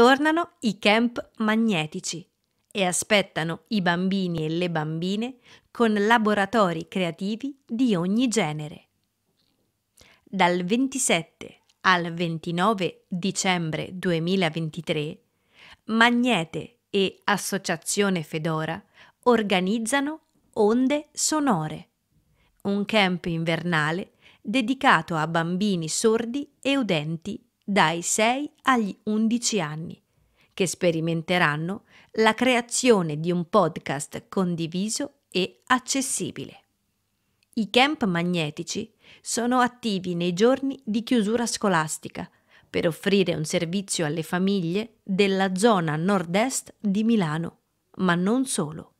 Tornano i camp magnetici e aspettano i bambini e le bambine con laboratori creativi di ogni genere. Dal 27 al 29 dicembre 2023, Magnete e Associazione Fedora organizzano Onde Sonore, un camp invernale dedicato a bambini sordi e udenti dai 6 agli 11 anni, che sperimenteranno la creazione di un podcast condiviso e accessibile. I camp magnetici sono attivi nei giorni di chiusura scolastica per offrire un servizio alle famiglie della zona nord-est di Milano, ma non solo.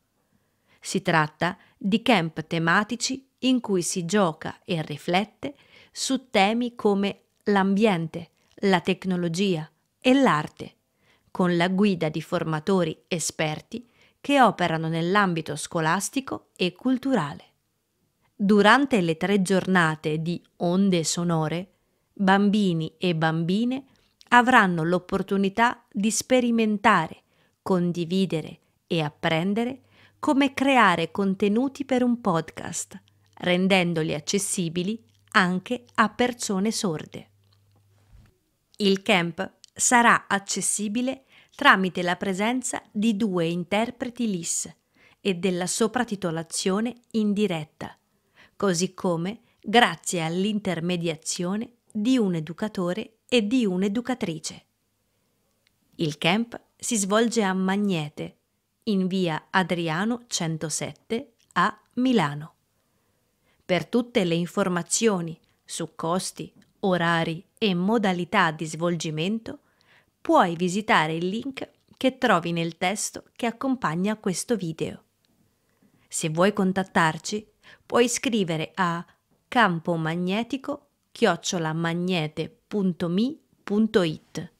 Si tratta di camp tematici in cui si gioca e riflette su temi come l'ambiente, la tecnologia e l'arte, con la guida di formatori esperti che operano nell'ambito scolastico e culturale. Durante le tre giornate di onde sonore, bambini e bambine avranno l'opportunità di sperimentare, condividere e apprendere come creare contenuti per un podcast, rendendoli accessibili anche a persone sorde. Il camp sarà accessibile tramite la presenza di due interpreti LIS e della sopratitolazione in diretta, così come grazie all'intermediazione di un educatore e di un'educatrice. Il camp si svolge a Magnete, in via Adriano 107 a Milano. Per tutte le informazioni su costi, orari e modalità di svolgimento, puoi visitare il link che trovi nel testo che accompagna questo video. Se vuoi contattarci, puoi scrivere a campomagnetico chiocciolamagnete.mi.it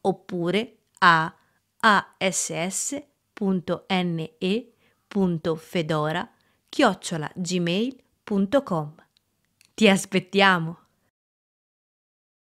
oppure a ass.ne.fedora chiocciolagmail.com. Ti aspettiamo!